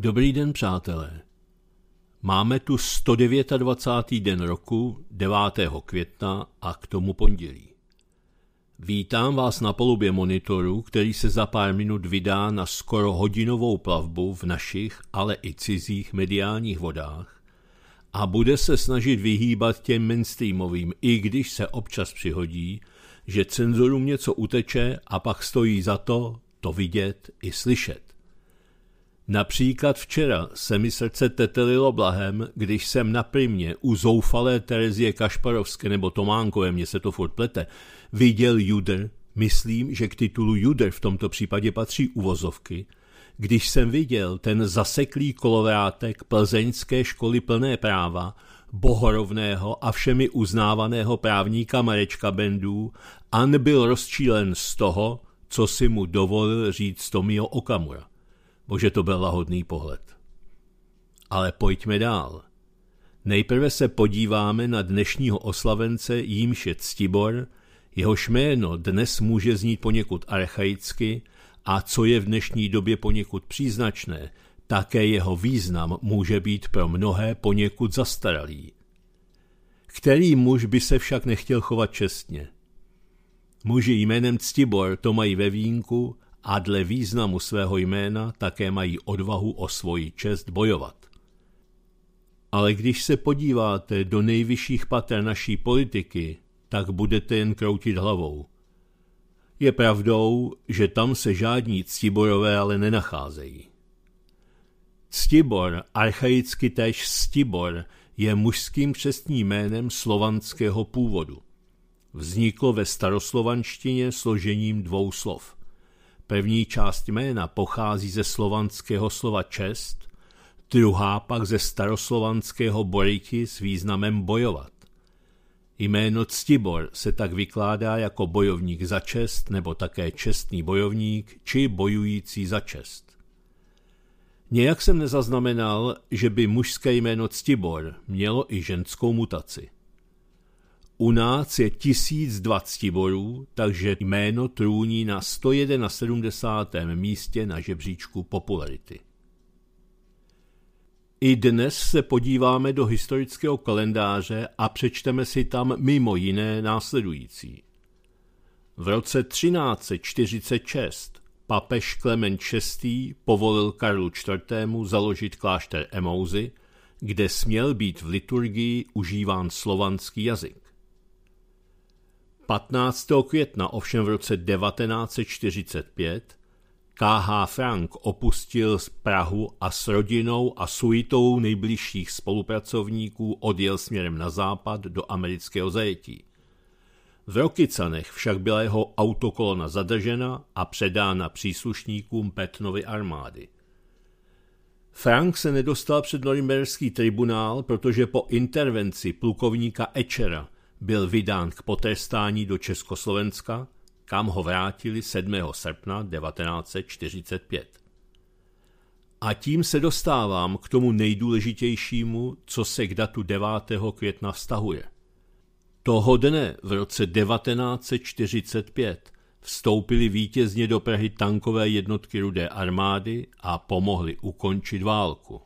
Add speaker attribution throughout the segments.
Speaker 1: Dobrý den, přátelé. Máme tu 129. den roku, 9. května a k tomu pondělí. Vítám vás na polubě monitoru, který se za pár minut vydá na skoro hodinovou plavbu v našich, ale i cizích mediálních vodách a bude se snažit vyhýbat těm mainstreamovým, i když se občas přihodí, že cenzorům něco uteče a pak stojí za to to vidět i slyšet. Například včera se mi srdce tetelilo blahem, když jsem na primě u zoufalé Terezie Kašparovské nebo Tománkové, mě se to furt plete, viděl Juder, myslím, že k titulu Juder v tomto případě patří uvozovky, když jsem viděl ten zaseklý kolovrátek plzeňské školy plné práva, bohorovného a všemi uznávaného právníka Marečka Bendů, An byl rozčílen z toho, co si mu dovolil říct Tomio Okamura. Bože, to byl lahodný pohled. Ale pojďme dál. Nejprve se podíváme na dnešního oslavence, jímž je Ctibor, jeho jméno dnes může znít poněkud archaicky a co je v dnešní době poněkud příznačné, také jeho význam může být pro mnohé poněkud zastaralý. Který muž by se však nechtěl chovat čestně? Muži jménem Ctibor to mají ve vínku a dle významu svého jména také mají odvahu o svoji čest bojovat. Ale když se podíváte do nejvyšších pater naší politiky, tak budete jen kroutit hlavou. Je pravdou, že tam se žádní ctiborové ale nenacházejí. Ctibor, archaicky též Stibor, je mužským křestním jménem slovanského původu. Vzniklo ve staroslovanštině složením dvou slov – První část jména pochází ze slovanského slova čest, druhá pak ze staroslovanského bojky s významem bojovat. Jméno Ctibor se tak vykládá jako bojovník za čest nebo také čestný bojovník či bojující za čest. Nějak jsem nezaznamenal, že by mužské jméno Ctibor mělo i ženskou mutaci. U nás je 1020 borů, takže jméno trůní na 171. místě na žebříčku popularity. I dnes se podíváme do historického kalendáře a přečteme si tam mimo jiné následující. V roce 1346 papež Klement VI povolil Karlu IV. založit klášter Emouzy, kde směl být v liturgii užíván slovanský jazyk. 15. května ovšem v roce 1945 K.H. Frank opustil z Prahu a s rodinou a suitou nejbližších spolupracovníků odjel směrem na západ do amerického zajetí. V Rokycanech však byla jeho autokolona zadržena a předána příslušníkům Petnovy armády. Frank se nedostal před norimberský tribunál, protože po intervenci plukovníka Ečera – byl vydán k potrestání do Československa, kam ho vrátili 7. srpna 1945. A tím se dostávám k tomu nejdůležitějšímu, co se k datu 9. května vztahuje. Toho dne v roce 1945 vstoupili vítězně do Prahy tankové jednotky Rudé armády a pomohli ukončit válku.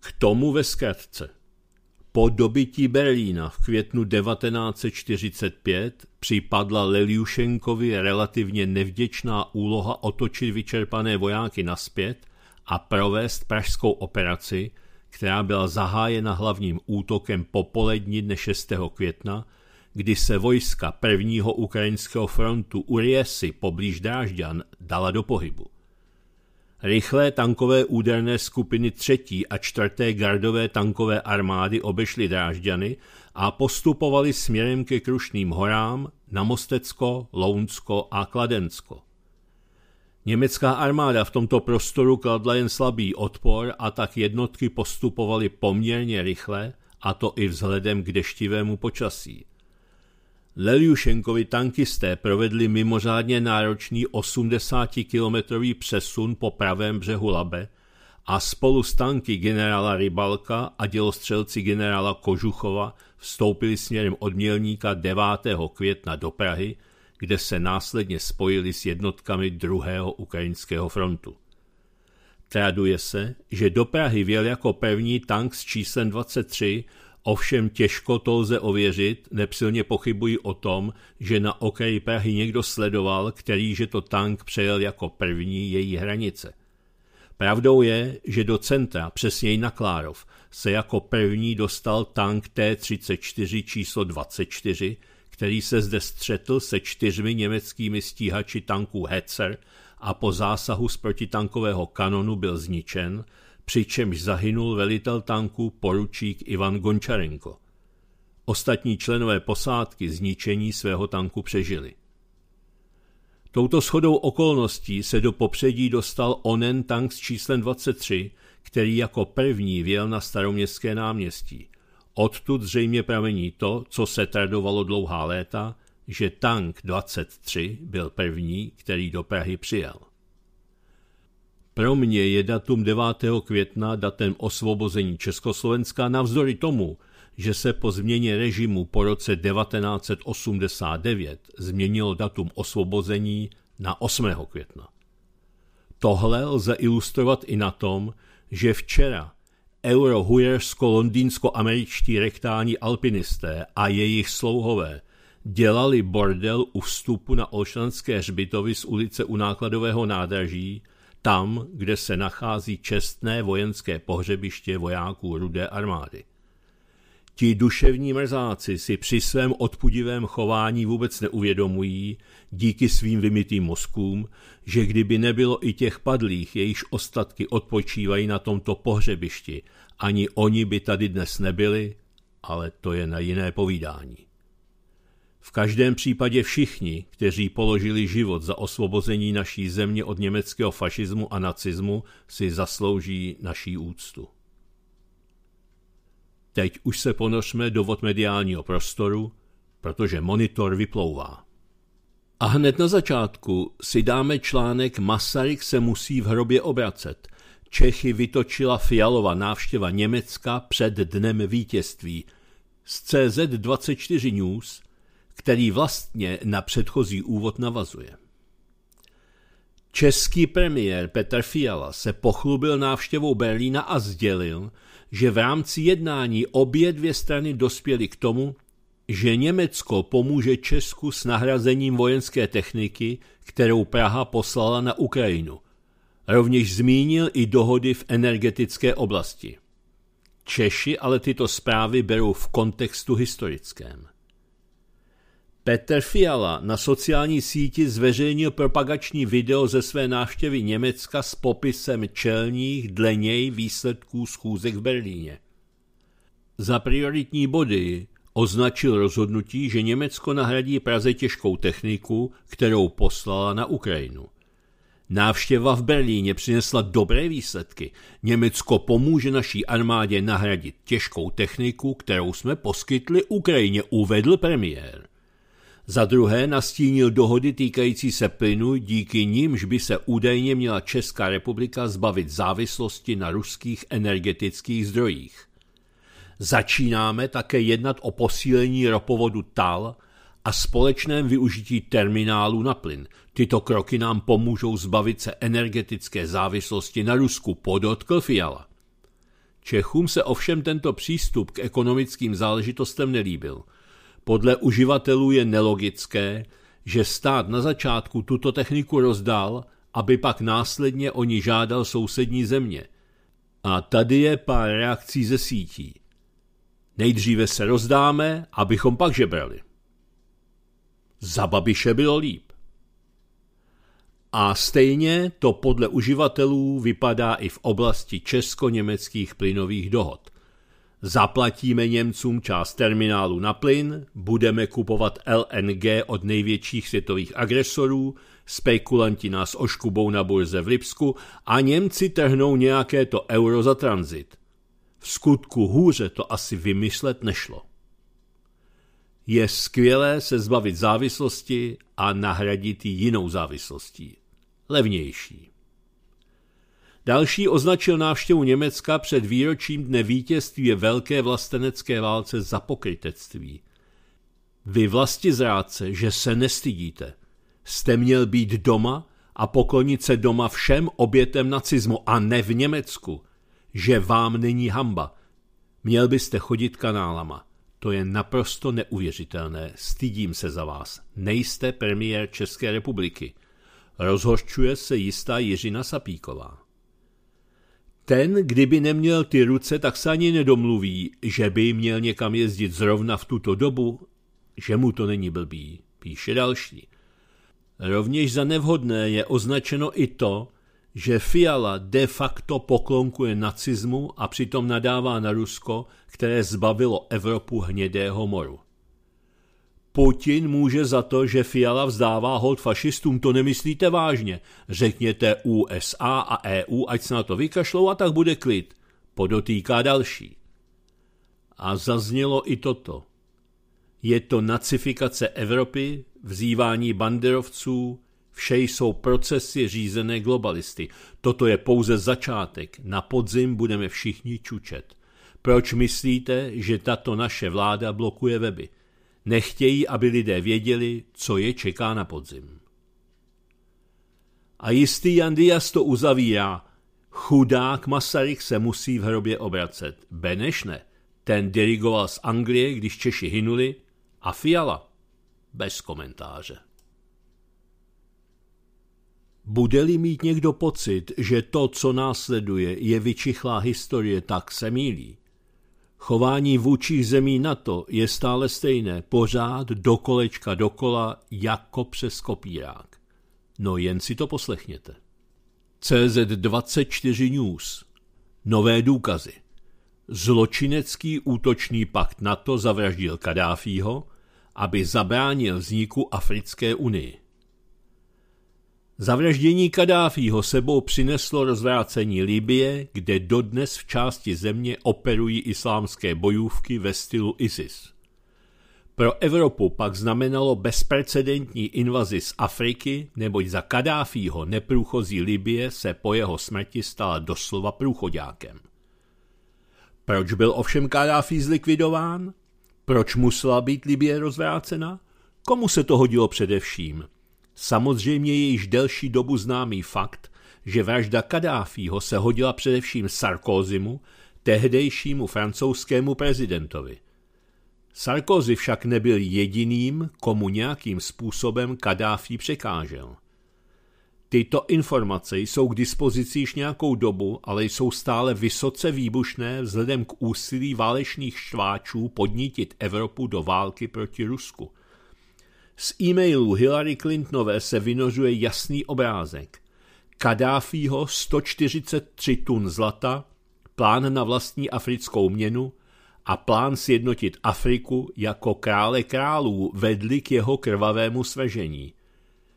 Speaker 1: K tomu ve zkratce – po dobytí Berlína v květnu 1945 připadla Leliušenkovi relativně nevděčná úloha otočit vyčerpané vojáky naspět a provést pražskou operaci, která byla zahájena hlavním útokem popolední dne 6. května, kdy se vojska prvního ukrajinského frontu Uriesy poblíž Drážďan dala do pohybu. Rychlé tankové úderné skupiny 3. a 4. gardové tankové armády obešly Drážďany a postupovali směrem ke Krušným horám na Mostecko, Lounsko a Kladensko. Německá armáda v tomto prostoru kladla jen slabý odpor a tak jednotky postupovaly poměrně rychle, a to i vzhledem k deštivému počasí. Leliušenkovi tankisté provedli mimořádně náročný 80-kilometrový přesun po pravém břehu Labe a spolu s tanky generála Rybalka a dělostřelci generála Kožuchova vstoupili směrem od Mělníka 9. května do Prahy, kde se následně spojili s jednotkami 2. ukrajinského frontu. Traduje se, že do Prahy věl jako první tank s číslem 23 Ovšem těžko to lze ověřit, nepsilně pochybuji o tom, že na okraji Prahy někdo sledoval, který že to tank přejel jako první její hranice. Pravdou je, že do centra, přesněji na Klárov, se jako první dostal tank T-34 číslo 24, který se zde střetl se čtyřmi německými stíhači tanků Hetzer a po zásahu z protitankového kanonu byl zničen, přičemž zahynul velitel tanku poručík Ivan Gončarenko. Ostatní členové posádky zničení svého tanku přežili. Touto shodou okolností se do popředí dostal onen tank s číslem 23, který jako první věl na staroměstské náměstí. Odtud zřejmě pramení to, co se tradovalo dlouhá léta, že tank 23 byl první, který do Prahy přijel. Pro mě je datum 9. května datem osvobození Československa navzdory tomu, že se po změně režimu po roce 1989 změnilo datum osvobození na 8. května. Tohle lze ilustrovat i na tom, že včera eurohujersko-londýnsko-američtí rektální alpinisté a jejich slouhové dělali bordel u vstupu na Olšanské hřbitovy z ulice u nákladového nádraží tam, kde se nachází čestné vojenské pohřebiště vojáků rudé armády. Ti duševní mrzáci si při svém odpudivém chování vůbec neuvědomují, díky svým vymitým mozkům, že kdyby nebylo i těch padlých, jejichž ostatky odpočívají na tomto pohřebišti, ani oni by tady dnes nebyli, ale to je na jiné povídání. V každém případě všichni, kteří položili život za osvobození naší země od německého fašismu a nacismu, si zaslouží naší úctu. Teď už se ponořme do vod mediálního prostoru, protože monitor vyplouvá. A hned na začátku si dáme článek Masaryk se musí v hrobě obracet. Čechy vytočila fialová návštěva Německa před dnem vítězství. Z CZ24 News – který vlastně na předchozí úvod navazuje. Český premiér Petr Fiala se pochlubil návštěvou Berlína a sdělil, že v rámci jednání obě dvě strany dospěly k tomu, že Německo pomůže Česku s nahrazením vojenské techniky, kterou Praha poslala na Ukrajinu. Rovněž zmínil i dohody v energetické oblasti. Češi ale tyto zprávy berou v kontextu historickém. Petr Fiala na sociální síti zveřejnil propagační video ze své návštěvy Německa s popisem čelních dle něj výsledků schůzek v Berlíně. Za prioritní body označil rozhodnutí, že Německo nahradí Praze těžkou techniku, kterou poslala na Ukrajinu. Návštěva v Berlíně přinesla dobré výsledky. Německo pomůže naší armádě nahradit těžkou techniku, kterou jsme poskytli Ukrajině, uvedl premiér. Za druhé nastínil dohody týkající se plynu, díky nímž by se údajně měla Česká republika zbavit závislosti na ruských energetických zdrojích. Začínáme také jednat o posílení ropovodu TAL a společném využití terminálu na plyn. Tyto kroky nám pomůžou zbavit se energetické závislosti na Rusku, podotkl Fiala. Čechům se ovšem tento přístup k ekonomickým záležitostem nelíbil – podle uživatelů je nelogické, že stát na začátku tuto techniku rozdal, aby pak následně o ní žádal sousední země. A tady je pár reakcí ze sítí. Nejdříve se rozdáme, abychom pak žebrali. Za Babiše bylo líp. A stejně to podle uživatelů vypadá i v oblasti česko-německých plynových dohod. Zaplatíme Němcům část terminálu na plyn, budeme kupovat LNG od největších světových agresorů, spekulanti nás oškubou na burze v Lipsku a Němci trhnou nějaké to euro za tranzit. V skutku hůře to asi vymyslet nešlo. Je skvělé se zbavit závislosti a nahradit ji jinou závislostí. Levnější. Další označil návštěvu Německa před výročím dne vítězství ve velké vlastenecké válce za pokrytectví. Vy vlasti zrádce, že se nestydíte. Jste měl být doma a poklonit se doma všem obětem nacismu a ne v Německu. Že vám není hamba. Měl byste chodit kanálama. To je naprosto neuvěřitelné. Stydím se za vás. Nejste premiér České republiky. Rozhořčuje se jistá Jiřina Sapíková. Ten, kdyby neměl ty ruce, tak se ani nedomluví, že by měl někam jezdit zrovna v tuto dobu, že mu to není blbý, píše další. Rovněž za nevhodné je označeno i to, že Fiala de facto poklonkuje nacismu a přitom nadává na Rusko, které zbavilo Evropu hnědého moru. Putin může za to, že Fiala vzdává hold fašistům, to nemyslíte vážně. Řekněte USA a EU, ať se na to vykašlou a tak bude klid. Podotýká další. A zaznělo i toto. Je to nacifikace Evropy, vzývání banderovců, vše jsou procesy řízené globalisty. Toto je pouze začátek. Na podzim budeme všichni čučet. Proč myslíte, že tato naše vláda blokuje weby? Nechtějí, aby lidé věděli, co je čeká na podzim. A jistý Jan Dias to uzavírá. Chudák Masaryk se musí v hrobě obracet. Beneš ne. Ten dirigoval z Anglie, když Češi hynuli. A Fiala. Bez komentáře. Bude-li mít někdo pocit, že to, co následuje, je vyčichlá historie, tak se mílí. Chování vůčích zemí NATO je stále stejné, pořád dokolečka dokola jako přes kopírák. No jen si to poslechněte. CZ24 News Nové důkazy Zločinecký útočný pakt NATO zavraždil Kadáfího, aby zabránil vzniku Africké unii. Zavraždění Kadáfího sebou přineslo rozvrácení Libie, kde dodnes v části země operují islámské bojůvky ve stylu ISIS. Pro Evropu pak znamenalo bezprecedentní invazi z Afriky, neboť za Kadáfího neprůchozí Libie se po jeho smrti stala doslova průchodákem. Proč byl ovšem Kadáfí zlikvidován? Proč musela být Libie rozvrácena? Komu se to hodilo především? Samozřejmě je již delší dobu známý fakt, že vražda Kadáfího se hodila především Sarkozymu, tehdejšímu francouzskému prezidentovi. Sarkozy však nebyl jediným, komu nějakým způsobem Kadáfí překážel. Tyto informace jsou k dispozici již nějakou dobu, ale jsou stále vysoce výbušné vzhledem k úsilí válečných štváčů podnítit Evropu do války proti Rusku – z e-mailu Hillary Clintonové se vynožuje jasný obrázek. Kadáfího 143 tun zlata, plán na vlastní africkou měnu a plán sjednotit Afriku jako krále králů vedli k jeho krvavému svežení.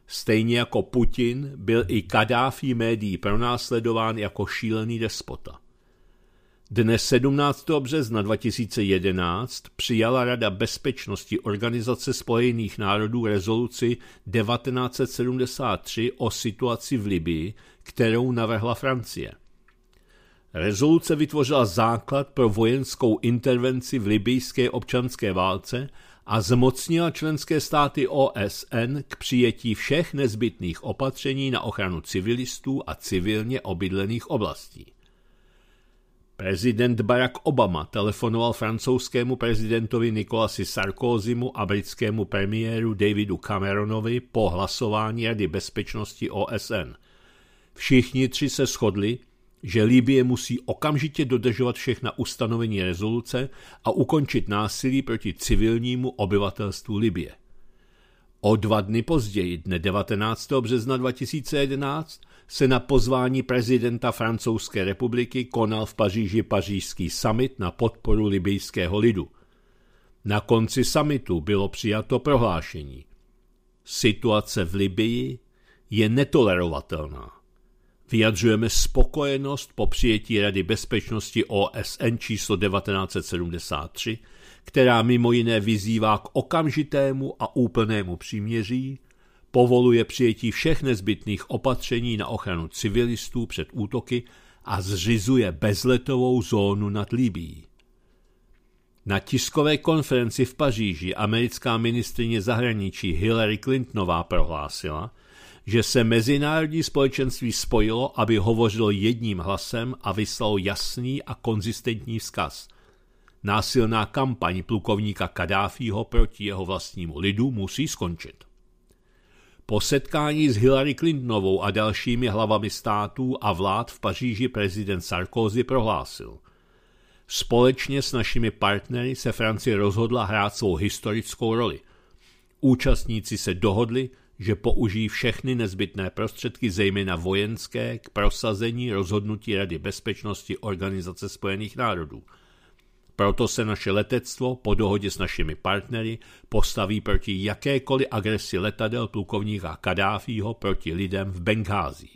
Speaker 1: Stejně jako Putin byl i Kadáfí médií pronásledován jako šílený despota. Dne 17. března 2011 přijala Rada bezpečnosti Organizace spojených národů rezoluci 1973 o situaci v Libii, kterou navrhla Francie. Rezoluce vytvořila základ pro vojenskou intervenci v libijské občanské válce a zmocnila členské státy OSN k přijetí všech nezbytných opatření na ochranu civilistů a civilně obydlených oblastí. Prezident Barack Obama telefonoval francouzskému prezidentovi Nikolasi Sarkozymu a britskému premiéru Davidu Cameronovi po hlasování Rady bezpečnosti OSN. Všichni tři se shodli, že Libie musí okamžitě dodržovat všechna ustanovení rezoluce a ukončit násilí proti civilnímu obyvatelstvu Libie. O dva dny později, dne 19. března 2011, se na pozvání prezidenta Francouzské republiky konal v Paříži pařížský summit na podporu libijského lidu. Na konci summitu bylo přijato prohlášení. Situace v Libii je netolerovatelná. Vyjadřujeme spokojenost po přijetí Rady bezpečnosti OSN číslo 1973 která mimo jiné vyzývá k okamžitému a úplnému příměří, povoluje přijetí všech nezbytných opatření na ochranu civilistů před útoky a zřizuje bezletovou zónu nad Libií. Na tiskové konferenci v Paříži americká ministrině zahraničí Hillary Clintonová prohlásila, že se mezinárodní společenství spojilo, aby hovořilo jedním hlasem a vyslalo jasný a konzistentní vzkaz. Násilná kampaň plukovníka Kadáfího proti jeho vlastnímu lidu musí skončit. Po setkání s Hillary Clintonovou a dalšími hlavami států a vlád v Paříži prezident Sarkozy prohlásil – Společně s našimi partnery se Francie rozhodla hrát svou historickou roli. Účastníci se dohodli, že použijí všechny nezbytné prostředky, zejména vojenské, k prosazení rozhodnutí Rady bezpečnosti Organizace spojených národů – proto se naše letectvo po dohodě s našimi partnery postaví proti jakékoliv agresi letadel plukovníka Kadáfího proti lidem v Bengázi.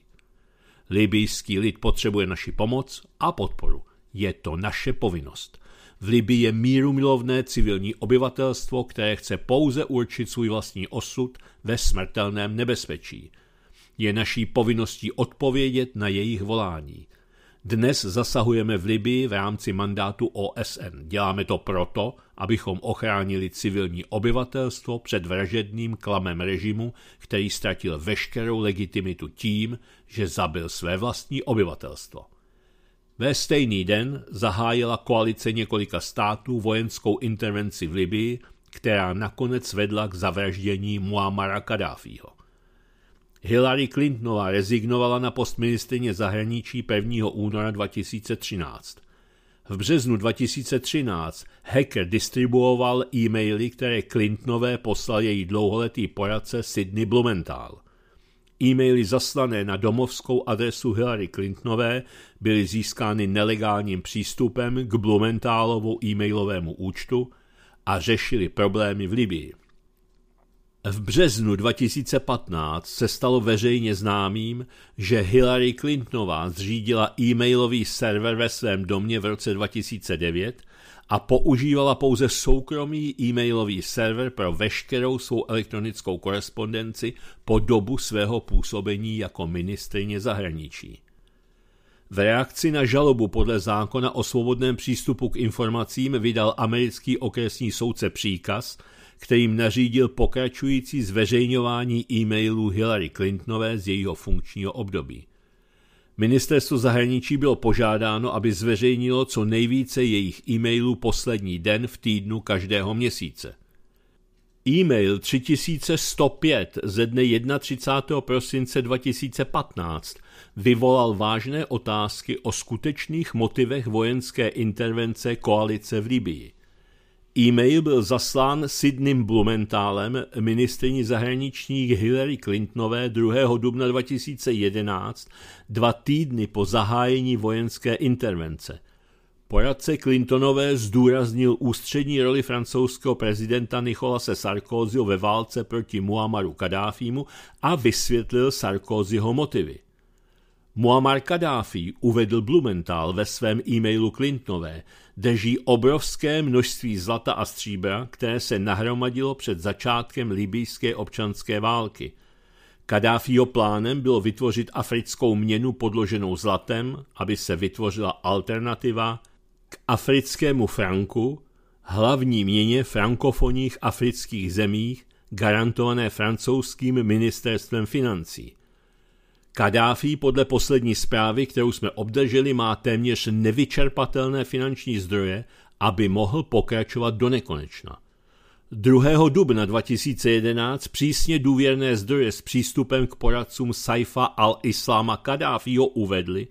Speaker 1: Libijský lid potřebuje naši pomoc a podporu. Je to naše povinnost. V Libii je mírumilovné civilní obyvatelstvo, které chce pouze určit svůj vlastní osud ve smrtelném nebezpečí. Je naší povinností odpovědět na jejich volání. Dnes zasahujeme v Libii v rámci mandátu OSN. Děláme to proto, abychom ochránili civilní obyvatelstvo před vražedným klamem režimu, který ztratil veškerou legitimitu tím, že zabil své vlastní obyvatelstvo. Ve stejný den zahájila koalice několika států vojenskou intervenci v Libii, která nakonec vedla k zavraždění Muamara Kadáfího. Hillary Clintonová rezignovala na post ministrině zahraničí 1. února 2013. V březnu 2013 hacker distribuoval e-maily, které Clintonové poslal její dlouholetý poradce Sidney Blumenthal. E-maily zaslané na domovskou adresu Hillary Clintonové byly získány nelegálním přístupem k Blumenthalovu e-mailovému účtu a řešili problémy v Libii. V březnu 2015 se stalo veřejně známým, že Hillary Clintonová zřídila e-mailový server ve svém domě v roce 2009 a používala pouze soukromý e-mailový server pro veškerou svou elektronickou korespondenci po dobu svého působení jako ministrině zahraničí. V reakci na žalobu podle zákona o svobodném přístupu k informacím vydal americký okresní soudce příkaz – kterým nařídil pokračující zveřejňování e-mailů Hillary Clintonové z jejího funkčního období. Ministerstvo zahraničí bylo požádáno, aby zveřejnilo co nejvíce jejich e-mailů poslední den v týdnu každého měsíce. E-mail 3105 ze dne 31. prosince 2015 vyvolal vážné otázky o skutečných motivech vojenské intervence koalice v Libii. E-mail byl zaslán Sidnym Blumentálem ministrní zahraničních Hillary Clintonové 2. dubna 2011, dva týdny po zahájení vojenské intervence. Poradce Clintonové zdůraznil ústřední roli francouzského prezidenta Nicolase Sarkozyho ve válce proti Muammaru Kadáfímu a vysvětlil Sarkozyho motivy. Muammar Kadáfi uvedl Blumenthal ve svém e-mailu Clintonové, drží obrovské množství zlata a stříbra, které se nahromadilo před začátkem libijské občanské války. Kadáfího plánem bylo vytvořit africkou měnu podloženou zlatem, aby se vytvořila alternativa k africkému franku, hlavní měně frankofonních afrických zemích, garantované francouzským ministerstvem financí – Kadáfi podle poslední zprávy, kterou jsme obdrželi, má téměř nevyčerpatelné finanční zdroje, aby mohl pokračovat do nekonečna. 2. dubna 2011 přísně důvěrné zdroje s přístupem k poradcům Saifa al-Islama Kadáfiho uvedli,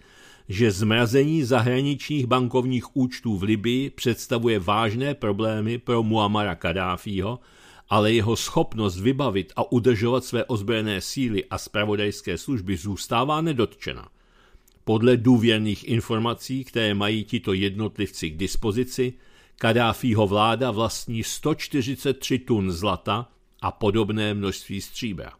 Speaker 1: že zmrazení zahraničních bankovních účtů v Libii představuje vážné problémy pro Muamara Kadáfího ale jeho schopnost vybavit a udržovat své ozbrojené síly a spravodajské služby zůstává nedotčena. Podle důvěrných informací, které mají tito jednotlivci k dispozici, Kadáfího vláda vlastní 143 tun zlata a podobné množství stříbra.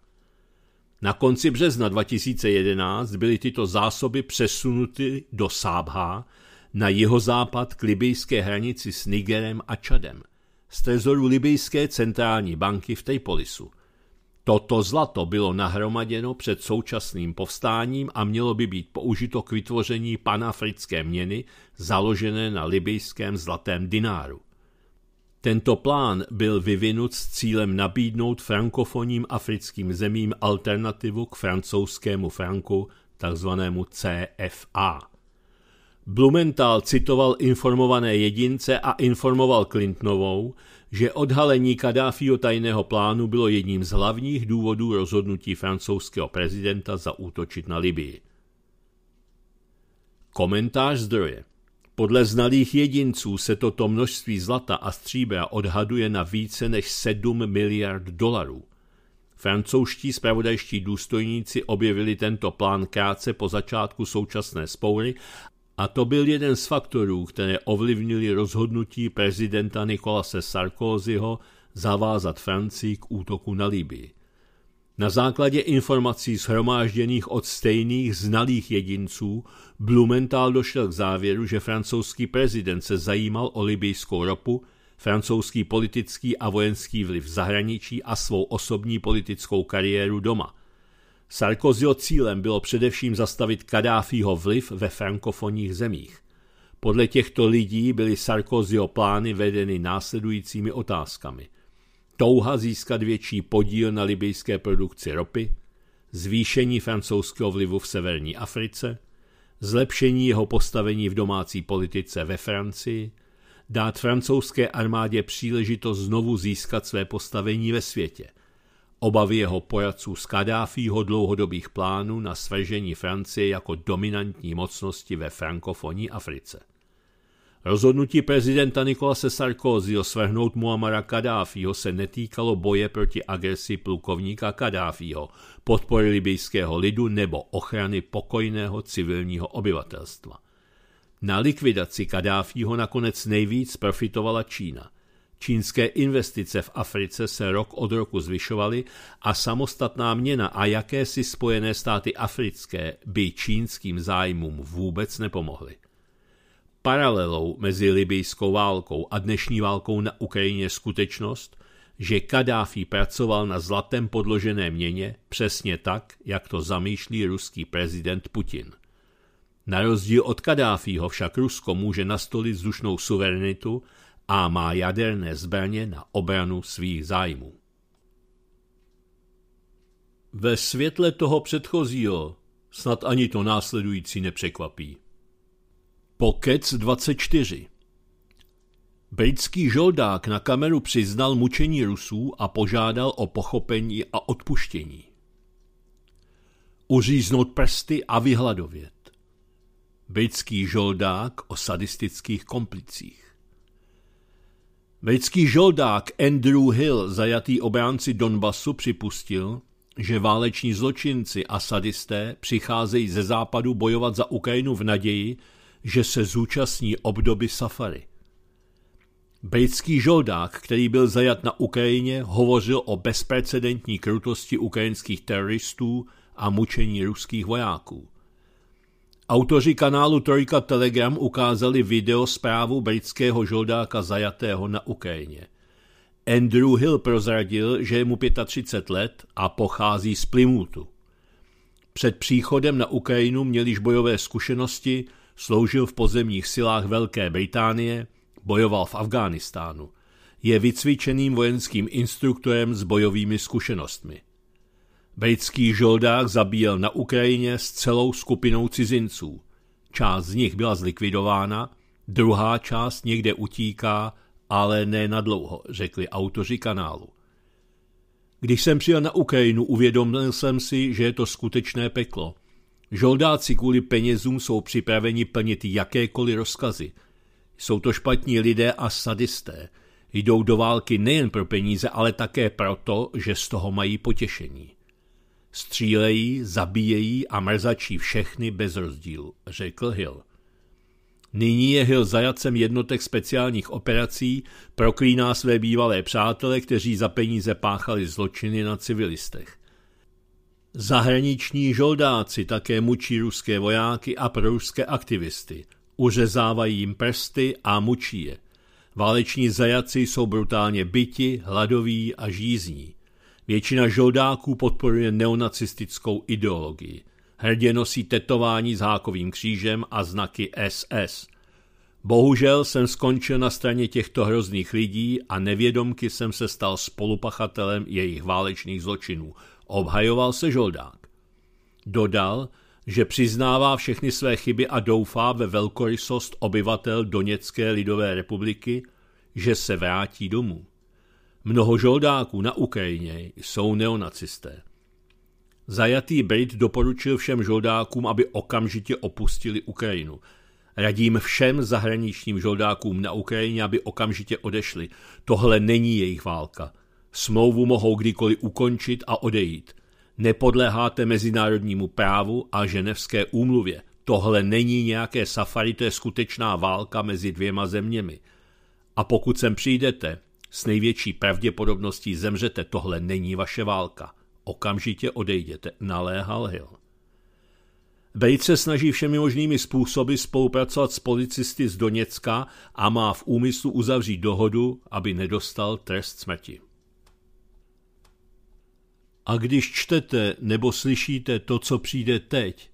Speaker 1: Na konci března 2011 byly tyto zásoby přesunuty do Sábha na jihozápad k libijské hranici s Nigerem a Čadem – z trezoru libijské centrální banky v Tejpolisu. Toto zlato bylo nahromaděno před současným povstáním a mělo by být použito k vytvoření panafrické měny založené na libijském zlatém dináru. Tento plán byl vyvinut s cílem nabídnout frankofonním africkým zemím alternativu k francouzskému franku, takzvanému CFA. Blumenthal citoval informované jedince a informoval Clintonovou, že odhalení Kadáfího tajného plánu bylo jedním z hlavních důvodů rozhodnutí francouzského prezidenta zaútočit na Libii. Komentář zdroje Podle znalých jedinců se toto množství zlata a stříbra odhaduje na více než 7 miliard dolarů. Francouzští spravodajští důstojníci objevili tento plán krátce po začátku současné spoury a to byl jeden z faktorů, které ovlivnili rozhodnutí prezidenta Nikolase Sarkozyho zavázat Francii k útoku na Libii. Na základě informací shromážděných od stejných znalých jedinců Blumenthal došel k závěru, že francouzský prezident se zajímal o libijskou ropu, francouzský politický a vojenský vliv v zahraničí a svou osobní politickou kariéru doma. Sarkozyho cílem bylo především zastavit Kadáfího vliv ve frankofonních zemích. Podle těchto lidí byly Sarkozyho plány vedeny následujícími otázkami. Touha získat větší podíl na libijské produkci ropy, zvýšení francouzského vlivu v severní Africe, zlepšení jeho postavení v domácí politice ve Francii, dát francouzské armádě příležitost znovu získat své postavení ve světě – Obavy jeho pojaců z Kadáfího dlouhodobých plánů na svržení Francie jako dominantní mocnosti ve frankofonní Africe. Rozhodnutí prezidenta Nikolase o svrhnout Muammara Kadáfího se netýkalo boje proti agresi plukovníka Kadáfího, podpory libijského lidu nebo ochrany pokojného civilního obyvatelstva. Na likvidaci Kadáfího nakonec nejvíc profitovala Čína – Čínské investice v Africe se rok od roku zvyšovaly a samostatná měna a jakési spojené státy africké by čínským zájmům vůbec nepomohly. Paralelou mezi libijskou válkou a dnešní válkou na Ukrajině je skutečnost, že Kadáfi pracoval na zlatem podložené měně přesně tak, jak to zamýšlí ruský prezident Putin. Na rozdíl od Kadáfího však Rusko může nastolit vzdušnou suverenitu a má jaderné zbraně na obranu svých zájmů. Ve světle toho předchozího snad ani to následující nepřekvapí. Pokec 24 Britský žoldák na kameru přiznal mučení Rusů a požádal o pochopení a odpuštění. Uříznout prsty a vyhladovět. Britský žoldák o sadistických komplicích. Britský žoldák Andrew Hill, zajatý obránci Donbasu, připustil, že váleční zločinci a sadisté přicházejí ze západu bojovat za Ukrajinu v naději, že se zúčastní obdoby safary. Britský žoldák, který byl zajat na Ukrajině, hovořil o bezprecedentní krutosti ukrajinských teroristů a mučení ruských vojáků. Autoři kanálu Trojka Telegram ukázali video zprávu britského žoldáka zajatého na Ukrajině. Andrew Hill prozradil, že je mu 35 let a pochází z Plymouthu. Před příchodem na Ukrajinu měl již bojové zkušenosti, sloužil v pozemních silách Velké Británie, bojoval v Afghánistánu. Je vycvičeným vojenským instruktorem s bojovými zkušenostmi. Britský žoldák zabíjel na Ukrajině s celou skupinou cizinců. Část z nich byla zlikvidována, druhá část někde utíká, ale ne nadlouho, řekli autoři kanálu. Když jsem přijel na Ukrajinu, uvědomil jsem si, že je to skutečné peklo. Žoldáci kvůli penězům jsou připraveni plnit jakékoliv rozkazy. Jsou to špatní lidé a sadisté. Jdou do války nejen pro peníze, ale také proto, že z toho mají potěšení. Střílejí, zabíjejí a mrzačí všechny bez rozdílu, řekl Hill. Nyní je Hill zajacem jednotek speciálních operací, proklíná své bývalé přátele, kteří za peníze páchali zločiny na civilistech. Zahraniční žoldáci také mučí ruské vojáky a proruské aktivisty. Uřezávají jim prsty a mučí je. Váleční zajaci jsou brutálně byti, hladoví a žízní. Většina žoldáků podporuje neonacistickou ideologii. Hrdě nosí tetování s hákovým křížem a znaky SS. Bohužel jsem skončil na straně těchto hrozných lidí a nevědomky jsem se stal spolupachatelem jejich válečných zločinů. Obhajoval se žoldák. Dodal, že přiznává všechny své chyby a doufá ve velkorysost obyvatel Doněcké lidové republiky, že se vrátí domů. Mnoho žoldáků na Ukrajině jsou neonacisté. Zajatý Brit doporučil všem žoldákům, aby okamžitě opustili Ukrajinu. Radím všem zahraničním žoldákům na Ukrajině, aby okamžitě odešli. Tohle není jejich válka. Smlouvu mohou kdykoliv ukončit a odejít. Nepodléháte mezinárodnímu právu a ženevské úmluvě. Tohle není nějaké safari, to je skutečná válka mezi dvěma zeměmi. A pokud sem přijdete, s největší pravděpodobností zemřete, tohle není vaše válka. Okamžitě odejděte, naléhal Hill. Bejt se snaží všemi možnými způsoby spolupracovat s policisty z Doněcka a má v úmyslu uzavřít dohodu, aby nedostal trest smrti. A když čtete nebo slyšíte to, co přijde teď,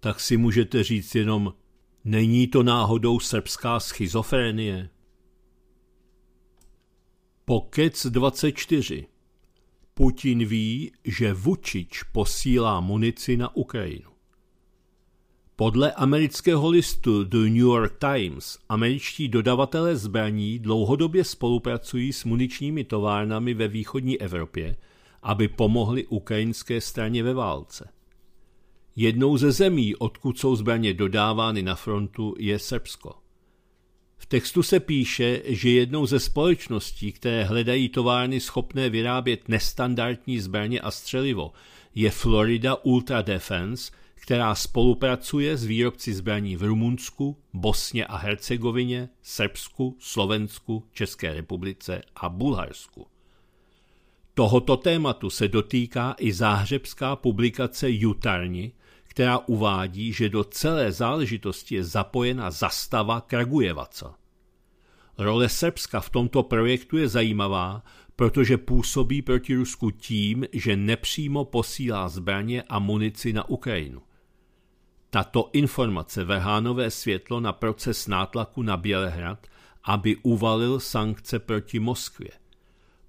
Speaker 1: tak si můžete říct jenom, není to náhodou srbská schizofrenie? Pokec 24. Putin ví, že Vučič posílá munici na Ukrajinu. Podle amerického listu The New York Times američtí dodavatelé zbraní dlouhodobě spolupracují s muničními továrnami ve východní Evropě, aby pomohli ukrajinské straně ve válce. Jednou ze zemí, odkud jsou zbraně dodávány na frontu, je Srbsko. V textu se píše, že jednou ze společností, které hledají továrny schopné vyrábět nestandardní zbraně a střelivo, je Florida Ultra Defense, která spolupracuje s výrobci zbraní v Rumunsku, Bosně a Hercegovině, Srbsku, Slovensku, České republice a Bulharsku. Tohoto tématu se dotýká i záhřebská publikace Jutarni, která uvádí, že do celé záležitosti je zapojena zastava Kragujevaca. Role Srbska v tomto projektu je zajímavá, protože působí proti Rusku tím, že nepřímo posílá zbraně a munici na Ukrajinu. Tato informace vrhá nové světlo na proces nátlaku na Bělehrad, aby uvalil sankce proti Moskvě.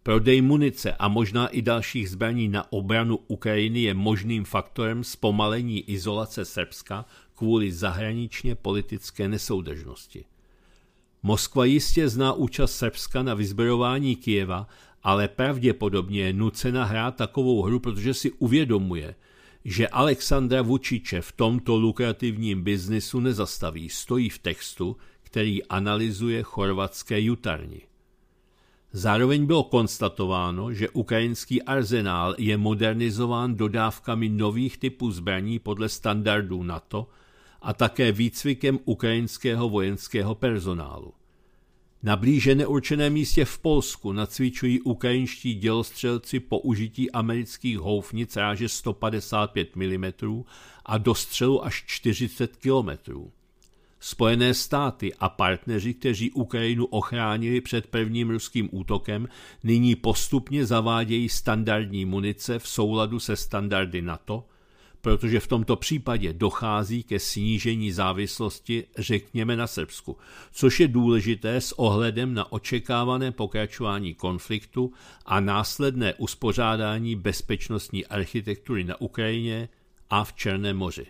Speaker 1: Prodej munice a možná i dalších zbraní na obranu Ukrajiny je možným faktorem zpomalení izolace Srbska kvůli zahraničně politické nesoudržnosti. Moskva jistě zná účast Srbska na vyzbrojování Kijeva, ale pravděpodobně je nucena hrát takovou hru, protože si uvědomuje, že Alexandra Vučiče v tomto lukrativním biznisu nezastaví, stojí v textu, který analyzuje chorvatské jutarní. Zároveň bylo konstatováno, že ukrajinský arzenál je modernizován dodávkami nových typů zbraní podle standardů NATO a také výcvikem ukrajinského vojenského personálu. Na blíže neurčeném místě v Polsku nacvičují ukrajinští dělostřelci použití amerických houfnic ráže 155 mm a dostřelu až 40 kilometrů. Spojené státy a partneři, kteří Ukrajinu ochránili před prvním ruským útokem, nyní postupně zavádějí standardní munice v souladu se standardy NATO, protože v tomto případě dochází ke snížení závislosti, řekněme, na Srbsku, což je důležité s ohledem na očekávané pokračování konfliktu a následné uspořádání bezpečnostní architektury na Ukrajině a v Černém moři.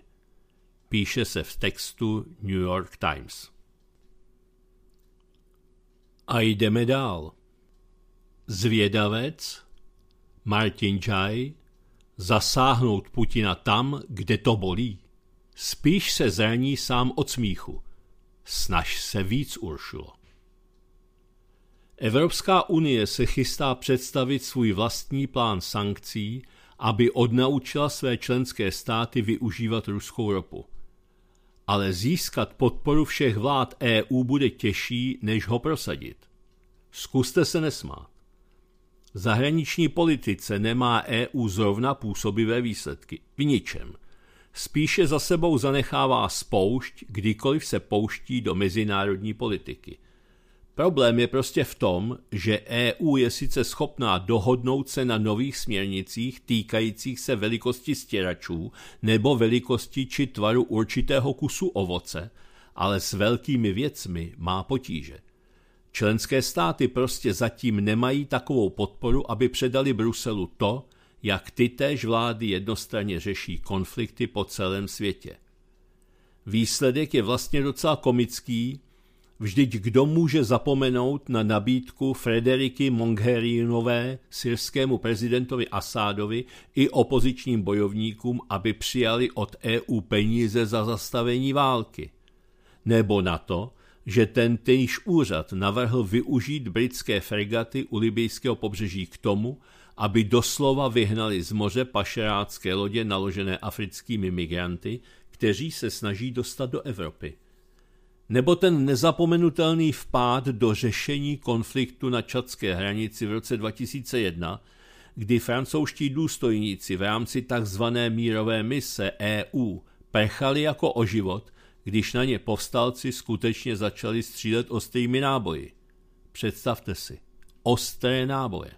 Speaker 1: Píše se v textu New York Times. A jdeme dál. Zvědavec, Martin Jai, zasáhnout Putina tam, kde to bolí. Spíš se zraní sám od smíchu. Snaž se víc, Uršulo. Evropská unie se chystá představit svůj vlastní plán sankcí, aby odnaučila své členské státy využívat ruskou ropu ale získat podporu všech vlád EU bude těžší, než ho prosadit. Zkuste se nesmát. V zahraniční politice nemá EU zrovna působivé výsledky. V ničem. Spíše za sebou zanechává spoušť, kdykoliv se pouští do mezinárodní politiky – Problém je prostě v tom, že EU je sice schopná dohodnout se na nových směrnicích týkajících se velikosti stěračů nebo velikosti či tvaru určitého kusu ovoce, ale s velkými věcmi má potíže. Členské státy prostě zatím nemají takovou podporu, aby předali Bruselu to, jak ty též vlády jednostranně řeší konflikty po celém světě. Výsledek je vlastně docela komický, Vždyť kdo může zapomenout na nabídku Frederiky Mongherinové syrskému prezidentovi Asádovi i opozičním bojovníkům, aby přijali od EU peníze za zastavení války? Nebo na to, že ten tenž úřad navrhl využít britské fregaty u libijského pobřeží k tomu, aby doslova vyhnali z moře pašerácké lodě naložené africkými migranty, kteří se snaží dostat do Evropy nebo ten nezapomenutelný vpád do řešení konfliktu na čadské hranici v roce 2001, kdy francouzští důstojníci v rámci tzv. mírové mise EU prchali jako o život, když na ně povstalci skutečně začali střílet ostrými náboji. Představte si, ostré náboje.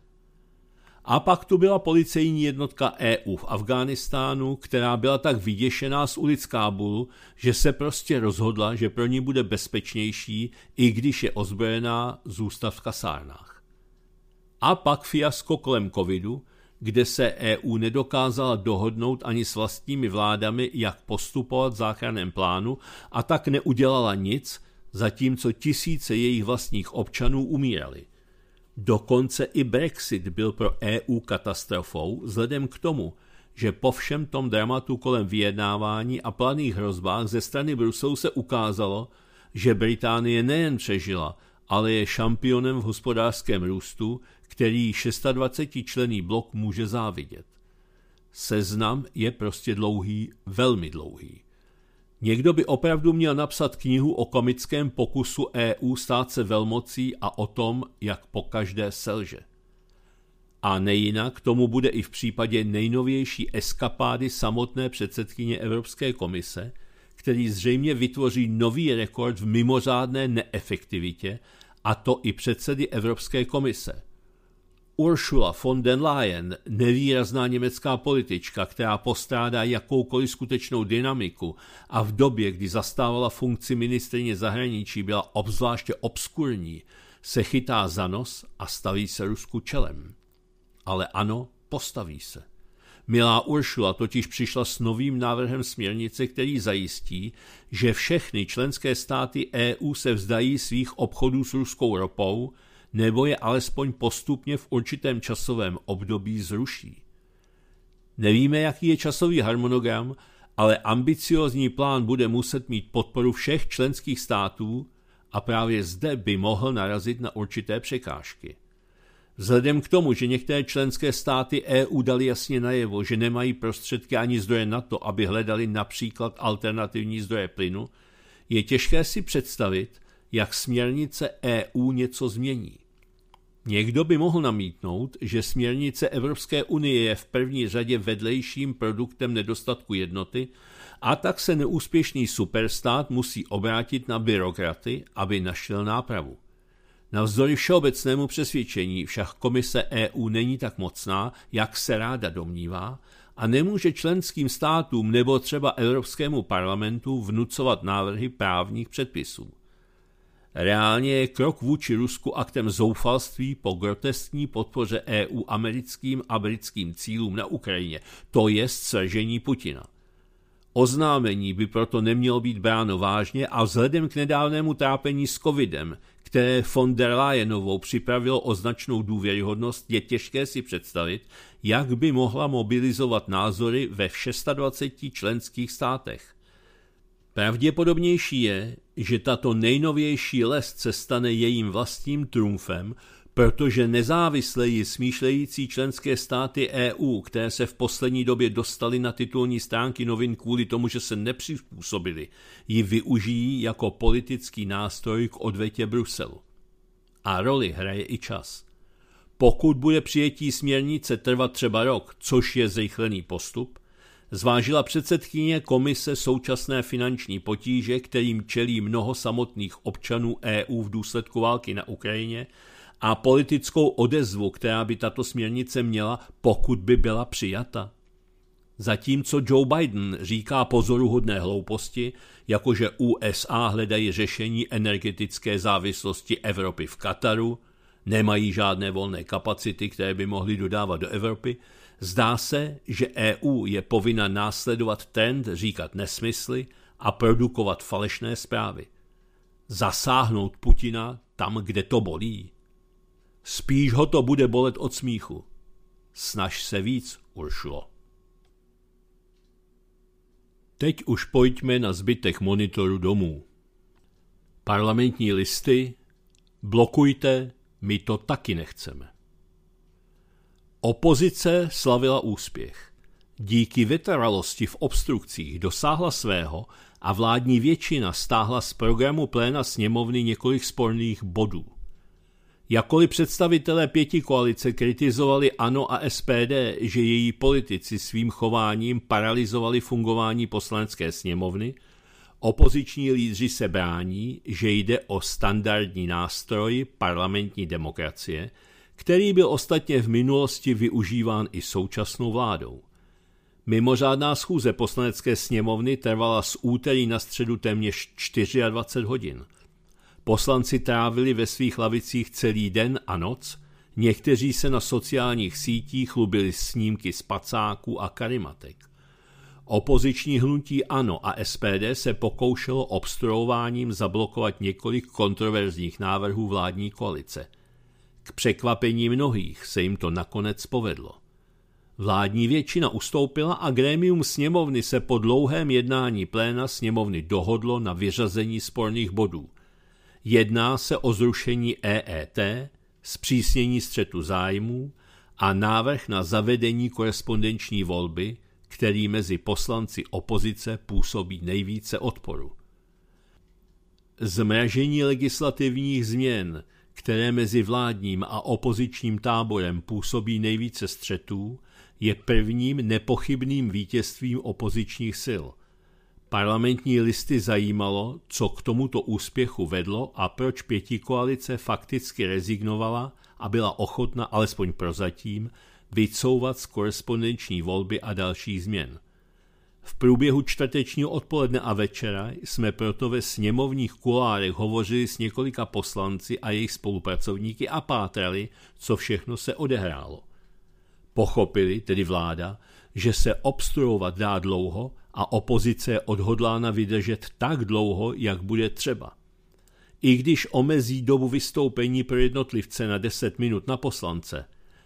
Speaker 1: A pak tu byla policejní jednotka EU v Afghánistánu, která byla tak vyděšená z ulic Kábulu, že se prostě rozhodla, že pro ní bude bezpečnější, i když je ozbrojená zůstat v kasárnách. A pak fiasko kolem covidu, kde se EU nedokázala dohodnout ani s vlastními vládami, jak postupovat v záchranném plánu a tak neudělala nic, zatímco tisíce jejich vlastních občanů umírali. Dokonce i Brexit byl pro EU katastrofou vzhledem k tomu, že po všem tom dramatu kolem vyjednávání a planých hrozbách ze strany Bruselu se ukázalo, že Británie nejen přežila, ale je šampionem v hospodářském růstu, který 26 člený blok může závidět. Seznam je prostě dlouhý, velmi dlouhý. Někdo by opravdu měl napsat knihu o komickém pokusu EU stát se velmocí a o tom, jak po každé selže. A nejinak tomu bude i v případě nejnovější eskapády samotné předsedkyně Evropské komise, který zřejmě vytvoří nový rekord v mimořádné neefektivitě, a to i předsedy Evropské komise – Ursula von den Leyen, nevýrazná německá politička, která postrádá jakoukoliv skutečnou dynamiku a v době, kdy zastávala funkci ministrině zahraničí, byla obzvláště obskurní, se chytá za nos a staví se Rusku čelem. Ale ano, postaví se. Milá Uršula totiž přišla s novým návrhem směrnice, který zajistí, že všechny členské státy EU se vzdají svých obchodů s ruskou ropou nebo je alespoň postupně v určitém časovém období zruší. Nevíme, jaký je časový harmonogram, ale ambiciozní plán bude muset mít podporu všech členských států a právě zde by mohl narazit na určité překážky. Vzhledem k tomu, že některé členské státy EU dali jasně najevo, že nemají prostředky ani zdroje na to, aby hledali například alternativní zdroje plynu, je těžké si představit, jak směrnice EU něco změní. Někdo by mohl namítnout, že směrnice Evropské unie je v první řadě vedlejším produktem nedostatku jednoty a tak se neúspěšný superstát musí obrátit na byrokraty, aby našel nápravu. Navzdory všeobecnému přesvědčení však komise EU není tak mocná, jak se ráda domnívá, a nemůže členským státům nebo třeba Evropskému parlamentu vnucovat návrhy právních předpisů. Reálně je krok vůči Rusku aktem zoufalství po groteskní podpoře EU americkým a britským cílům na Ukrajině, to je svržení Putina. Oznámení by proto nemělo být bráno vážně a vzhledem k nedávnému trápení s covidem, které von der Leyenovou připravilo o značnou důvěryhodnost, je těžké si představit, jak by mohla mobilizovat názory ve 26 členských státech. Pravděpodobnější je, že tato nejnovější lest se stane jejím vlastním trumfem, protože nezávisle ji smýšlející členské státy EU, které se v poslední době dostaly na titulní stránky novin kvůli tomu, že se nepřizpůsobili, ji využijí jako politický nástroj k odvetě Bruselu. A roli hraje i čas. Pokud bude přijetí směrnice trvat třeba rok, což je zrychlený postup, zvážila předsedkyně Komise současné finanční potíže, kterým čelí mnoho samotných občanů EU v důsledku války na Ukrajině, a politickou odezvu, která by tato směrnice měla, pokud by byla přijata. Zatímco Joe Biden říká pozoruhodné hlouposti, jakože USA hledají řešení energetické závislosti Evropy v Kataru, nemají žádné volné kapacity, které by mohly dodávat do Evropy, Zdá se, že EU je povinna následovat trend, říkat nesmysly a produkovat falešné zprávy. Zasáhnout Putina tam, kde to bolí. Spíš ho to bude bolet od smíchu. Snaž se víc, Uršlo. Teď už pojďme na zbytek monitoru domů. Parlamentní listy blokujte, my to taky nechceme. Opozice slavila úspěch. Díky vytrvalosti v obstrukcích dosáhla svého a vládní většina stáhla z programu pléna sněmovny několik sporných bodů. Jakoli představitelé pěti koalice kritizovali ANO a SPD, že její politici svým chováním paralizovali fungování poslanecké sněmovny, opoziční lídři se brání, že jde o standardní nástroj parlamentní demokracie – který byl ostatně v minulosti využíván i současnou vládou. Mimořádná schůze poslanecké sněmovny trvala z úterý na středu téměř 24 hodin. Poslanci trávili ve svých lavicích celý den a noc, někteří se na sociálních sítích chlubili snímky z pacáků a karimatek. Opoziční hnutí ANO a SPD se pokoušelo obstruováním zablokovat několik kontroverzních návrhů vládní koalice – k překvapení mnohých se jim to nakonec povedlo. Vládní většina ustoupila a grémium sněmovny se po dlouhém jednání pléna sněmovny dohodlo na vyřazení sporných bodů. Jedná se o zrušení EET, zpřísnění střetu zájmů a návrh na zavedení korespondenční volby, který mezi poslanci opozice působí nejvíce odporu. Zmražení legislativních změn – které mezi vládním a opozičním táborem působí nejvíce střetů, je prvním nepochybným vítězstvím opozičních sil. Parlamentní listy zajímalo, co k tomuto úspěchu vedlo a proč pěti koalice fakticky rezignovala a byla ochotna alespoň prozatím vycouvat z korespondenční volby a dalších změn – v průběhu čtvrtečního odpoledne a večera jsme proto ve sněmovních kulárech hovořili s několika poslanci a jejich spolupracovníky a pátrali, co všechno se odehrálo. Pochopili, tedy vláda, že se obstruovat dá dlouho a opozice je odhodlána vydržet tak dlouho, jak bude třeba. I když omezí dobu vystoupení pro jednotlivce na 10 minut na poslance,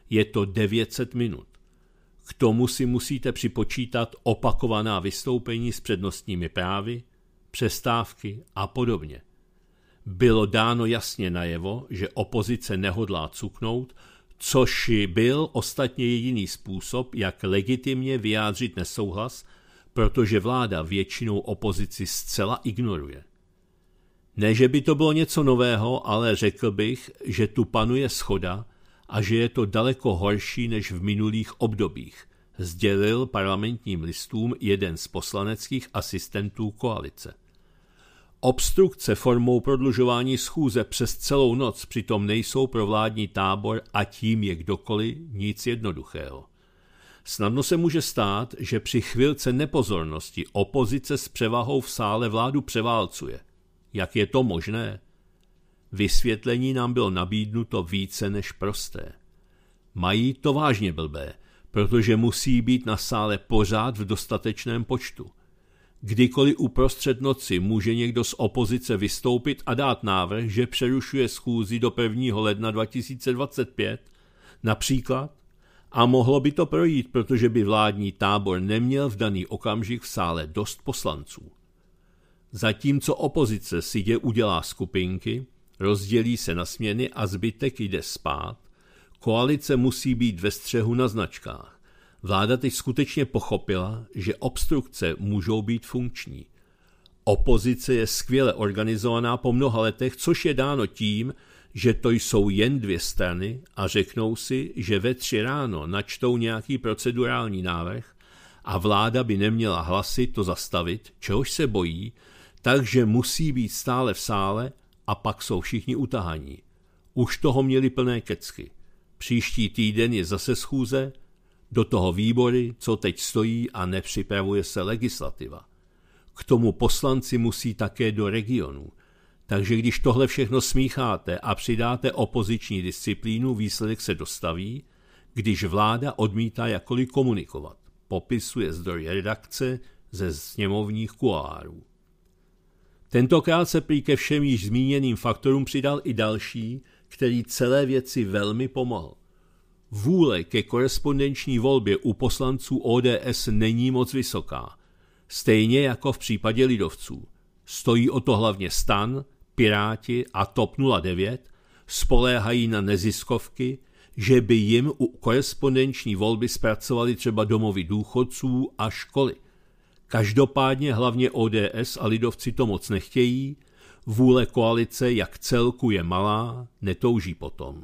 Speaker 1: je to 900 minut. K tomu si musíte připočítat opakovaná vystoupení s přednostními právy, přestávky a podobně. Bylo dáno jasně najevo, že opozice nehodlá cuknout, což byl ostatně jediný způsob, jak legitimně vyjádřit nesouhlas, protože vláda většinou opozici zcela ignoruje. Ne, že by to bylo něco nového, ale řekl bych, že tu panuje schoda, a že je to daleko horší než v minulých obdobích, sdělil parlamentním listům jeden z poslaneckých asistentů koalice. Obstrukce formou prodlužování schůze přes celou noc přitom nejsou pro vládní tábor a tím je kdokoliv nic jednoduchého. Snadno se může stát, že při chvilce nepozornosti opozice s převahou v sále vládu převálcuje. Jak je to možné? Vysvětlení nám bylo nabídnuto více než prosté. Mají to vážně blbé, protože musí být na sále pořád v dostatečném počtu. Kdykoliv uprostřed noci může někdo z opozice vystoupit a dát návrh, že přerušuje schůzi do 1. ledna 2025, například, a mohlo by to projít, protože by vládní tábor neměl v daný okamžik v sále dost poslanců. Zatímco opozice si je udělá skupinky, Rozdělí se na směny a zbytek jde spát. Koalice musí být ve střehu na značkách. Vláda teď skutečně pochopila, že obstrukce můžou být funkční. Opozice je skvěle organizovaná po mnoha letech, což je dáno tím, že to jsou jen dvě strany a řeknou si, že ve tři ráno načtou nějaký procedurální návrh a vláda by neměla hlasy to zastavit, čehož se bojí, takže musí být stále v sále a pak jsou všichni utahaní. Už toho měli plné kecky. Příští týden je zase schůze, do toho výbory, co teď stojí a nepřipravuje se legislativa. K tomu poslanci musí také do regionů. Takže když tohle všechno smícháte a přidáte opoziční disciplínu, výsledek se dostaví, když vláda odmítá jakkoliv komunikovat, popisuje zdroj redakce ze sněmovních kuárů. Tentokrát se prý ke všem již zmíněným faktorům přidal i další, který celé věci velmi pomohl. Vůle ke korespondenční volbě u poslanců ODS není moc vysoká, stejně jako v případě lidovců. Stojí o to hlavně stan, Piráti a TOP 09 spoléhají na neziskovky, že by jim u korespondenční volby zpracovali třeba domovy důchodců a školy – Každopádně hlavně ODS a lidovci to moc nechtějí, vůle koalice jak celku je malá, netouží potom.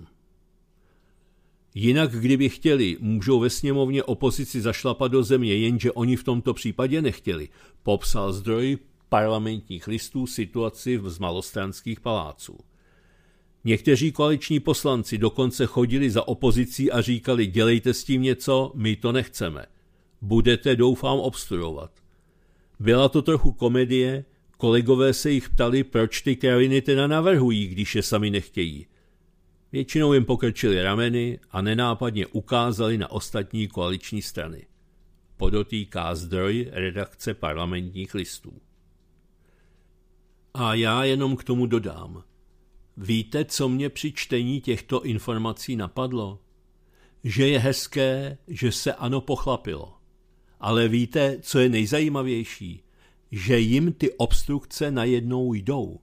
Speaker 1: Jinak, kdyby chtěli, můžou ve sněmovně opozici zašlapat do země, jenže oni v tomto případě nechtěli, popsal zdroj parlamentních listů situaci v malostranských paláců. Někteří koaliční poslanci dokonce chodili za opozicí a říkali, dělejte s tím něco, my to nechceme. Budete, doufám, obstruovat. Byla to trochu komedie, kolegové se jich ptali, proč ty kraviny teda navrhují, když je sami nechtějí. Většinou jim pokrčili rameny a nenápadně ukázali na ostatní koaliční strany. Podotýká zdroj redakce parlamentních listů. A já jenom k tomu dodám. Víte, co mě při čtení těchto informací napadlo? Že je hezké, že se ano pochlapilo. Ale víte, co je nejzajímavější? Že jim ty obstrukce najednou jdou.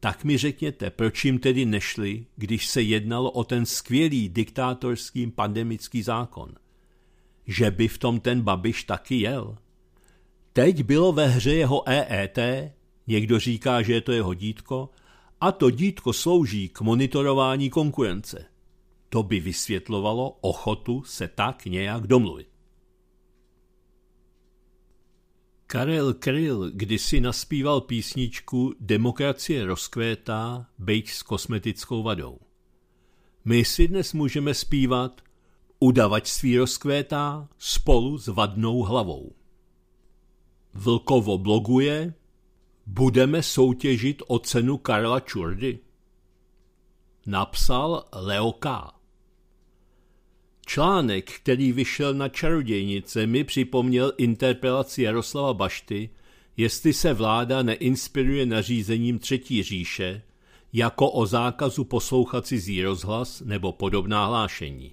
Speaker 1: Tak mi řekněte, proč jim tedy nešli, když se jednalo o ten skvělý diktátorský pandemický zákon? Že by v tom ten Babiš taky jel? Teď bylo ve hře jeho EET, někdo říká, že je to jeho dítko, a to dítko slouží k monitorování konkurence. To by vysvětlovalo ochotu se tak nějak domluvit. Karel Kryl kdysi naspíval písničku Demokracie rozkvétá, byť s kosmetickou vadou. My si dnes můžeme zpívat Udavačství rozkvétá spolu s vadnou hlavou. Vlkovo bloguje Budeme soutěžit o cenu Karla Čurdy. Napsal Leo K. Článek, který vyšel na čarodějnice, mi připomněl interpelaci Jaroslava Bašty, jestli se vláda neinspiruje nařízením Třetí říše, jako o zákazu poslouchat cizí rozhlas nebo podobná hlášení.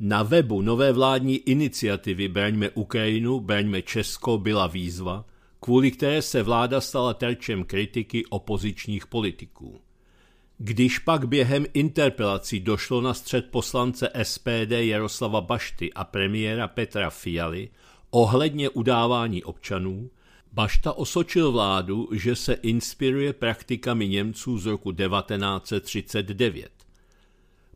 Speaker 1: Na webu nové vládní iniciativy Braňme Ukrajinu, Braňme Česko byla výzva, kvůli které se vláda stala terčem kritiky opozičních politiků. Když pak během interpelací došlo na střed poslance SPD Jaroslava Bašty a premiéra Petra Fialy ohledně udávání občanů, Bašta osočil vládu, že se inspiruje praktikami Němců z roku 1939.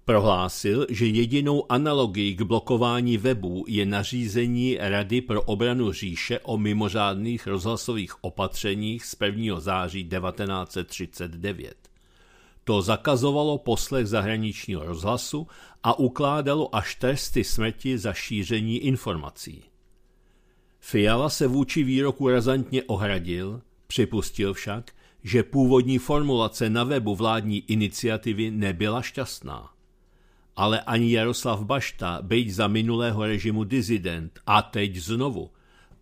Speaker 1: Prohlásil, že jedinou analogií k blokování webů je nařízení Rady pro obranu říše o mimořádných rozhlasových opatřeních z 1. září 1939. To zakazovalo poslech zahraničního rozhlasu a ukládalo až tresty smrti za šíření informací. Fiala se vůči výroku razantně ohradil, připustil však, že původní formulace na webu vládní iniciativy nebyla šťastná. Ale ani Jaroslav Bašta, byť za minulého režimu dizident a teď znovu,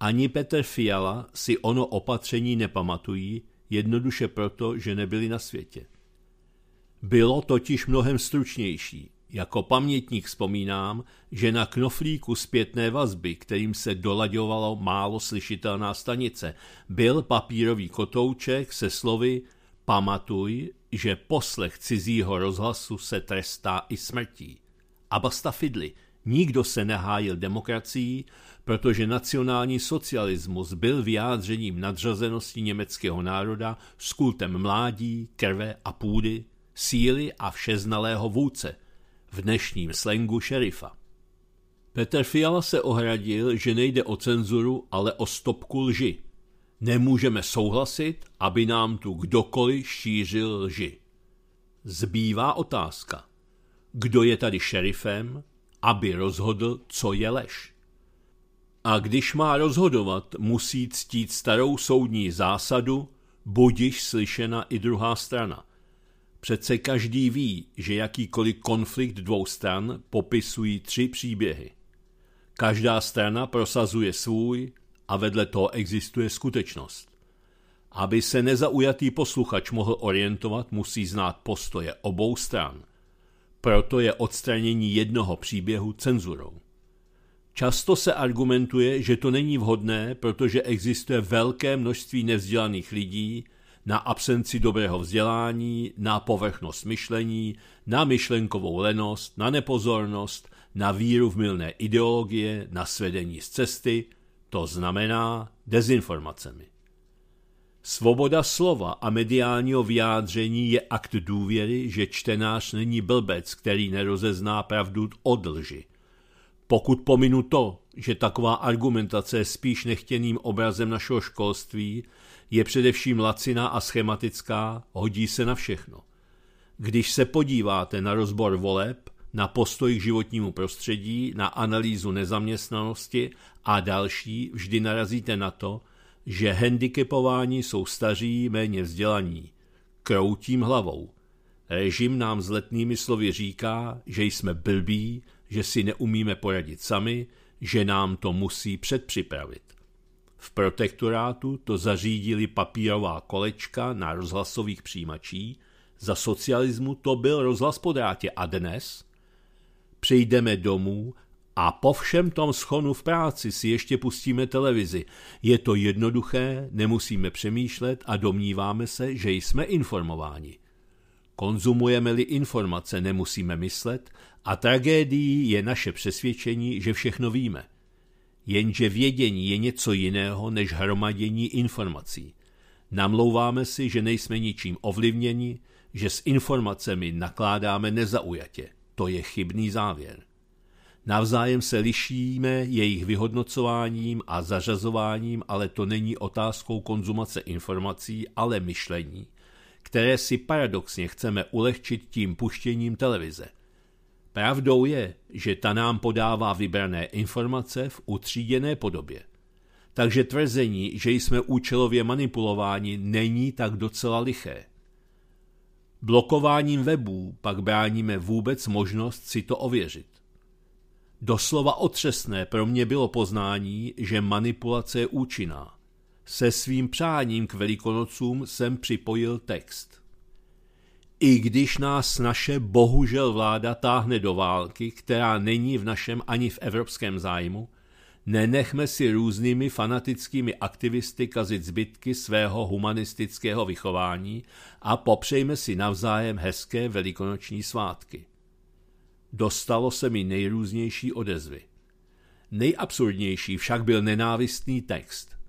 Speaker 1: ani Petr Fiala si ono opatření nepamatují, jednoduše proto, že nebyli na světě bylo totiž mnohem stručnější. Jako pamětník vzpomínám, že na knoflíku zpětné vazby, kterým se dolaďovalo málo slyšitelná stanice, byl papírový kotouček se slovy Pamatuj, že poslech cizího rozhlasu se trestá i smrtí. A basta fidli, nikdo se nehájil demokracií, protože nacionální socialismus byl vyjádřením nadřazenosti německého národa s kultem mládí, krve a půdy, síly a všeznalého vůdce, v dnešním slengu šerifa. Petr Fiala se ohradil, že nejde o cenzuru, ale o stopku lži. Nemůžeme souhlasit, aby nám tu kdokoliv šířil lži. Zbývá otázka. Kdo je tady šerifem, aby rozhodl, co je lež? A když má rozhodovat, musí ctít starou soudní zásadu, budiš slyšena i druhá strana – Přece každý ví, že jakýkoliv konflikt dvou stran popisují tři příběhy. Každá strana prosazuje svůj a vedle toho existuje skutečnost. Aby se nezaujatý posluchač mohl orientovat, musí znát postoje obou stran. Proto je odstranění jednoho příběhu cenzurou. Často se argumentuje, že to není vhodné, protože existuje velké množství nevzdělaných lidí, na absenci dobrého vzdělání, na povrchnost myšlení, na myšlenkovou lenost, na nepozornost, na víru v milné ideologie, na svedení z cesty, to znamená dezinformacemi. Svoboda slova a mediálního vyjádření je akt důvěry, že čtenář není blbec, který nerozezná pravdu od lži. Pokud pominu to, že taková argumentace je spíš nechtěným obrazem našeho školství, je především laciná a schematická, hodí se na všechno. Když se podíváte na rozbor voleb, na postoj k životnímu prostředí, na analýzu nezaměstnanosti a další, vždy narazíte na to, že handicapování jsou staří, méně vzdělaní. Kroutím hlavou. Režim nám z letnými slovy říká, že jsme blbí, že si neumíme poradit sami, že nám to musí předpřipravit. V protektorátu to zařídili papírová kolečka na rozhlasových přijímačí, za socialismu to byl rozhlas po drátě a dnes přejdeme domů a po všem tom schonu v práci si ještě pustíme televizi. Je to jednoduché, nemusíme přemýšlet a domníváme se, že jsme informováni. Konzumujeme-li informace, nemusíme myslet a tragédií je naše přesvědčení, že všechno víme. Jenže vědění je něco jiného než hromadění informací. Namlouváme si, že nejsme ničím ovlivněni, že s informacemi nakládáme nezaujatě. To je chybný závěr. Navzájem se lišíme jejich vyhodnocováním a zařazováním, ale to není otázkou konzumace informací, ale myšlení – které si paradoxně chceme ulehčit tím puštěním televize. Pravdou je, že ta nám podává vybrané informace v utříděné podobě. Takže tvrzení, že jsme účelově manipulováni, není tak docela liché. Blokováním webů pak bráníme vůbec možnost si to ověřit. Doslova otřesné pro mě bylo poznání, že manipulace je účinná. Se svým přáním k velikonocům jsem připojil text. I když nás naše bohužel vláda táhne do války, která není v našem ani v evropském zájmu, nenechme si různými fanatickými aktivisty kazit zbytky svého humanistického vychování a popřejme si navzájem hezké velikonoční svátky. Dostalo se mi nejrůznější odezvy. Nejabsurdnější však byl nenávistný text –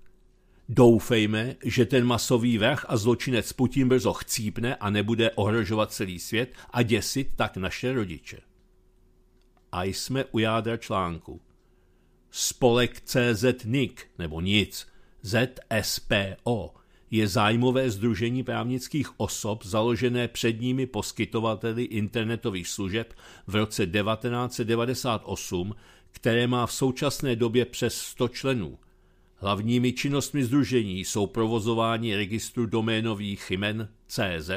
Speaker 1: Doufejme, že ten masový vrah a zločinec Putin brzo chcípne a nebude ohrožovat celý svět a děsit tak naše rodiče. A jsme u jádra článku. Spolek NIC, nebo nic, ZSPO, je zájmové združení právnických osob založené předními poskytovateli internetových služeb v roce 1998, které má v současné době přes 100 členů – Hlavními činnostmi združení jsou provozování registru doménových jmen CZ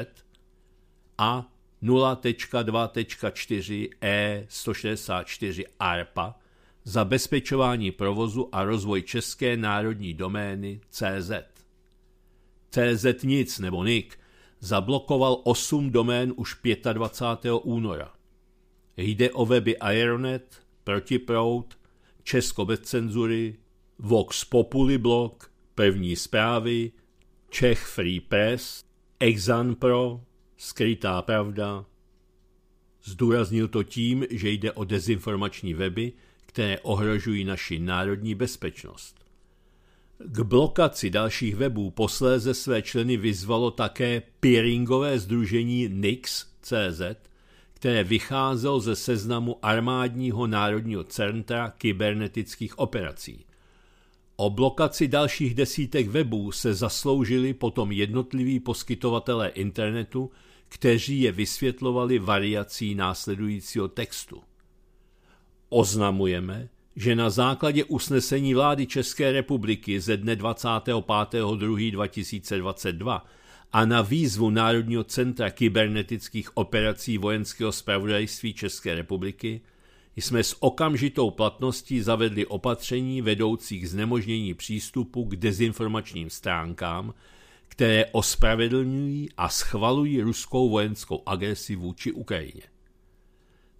Speaker 1: a 0.2.4 E164 ARPA za bezpečování provozu a rozvoj české národní domény CZ. CZ nic nebo NIK zablokoval 8 domén už 25. února. Jde o weby Aeronet, Protiprout, Česko bez cenzury, Vox Populi Blog, Pevní zprávy, Czech Free Press, Exan Pro, Skrytá pravda. Zdůraznil to tím, že jde o dezinformační weby, které ohrožují naši národní bezpečnost. K blokaci dalších webů posléze své členy vyzvalo také peeringové združení Nix.cz, které vycházelo ze seznamu armádního národního centra kybernetických operací. O blokaci dalších desítek webů se zasloužili potom jednotliví poskytovatelé internetu, kteří je vysvětlovali variací následujícího textu. Oznamujeme, že na základě usnesení vlády České republiky ze dne 25.2.2022 a na výzvu Národního centra kybernetických operací vojenského spravodajství České republiky – jsme s okamžitou platností zavedli opatření vedoucí k znemožnění přístupu k dezinformačním stránkám, které ospravedlňují a schvalují ruskou vojenskou agresi vůči Ukrajině.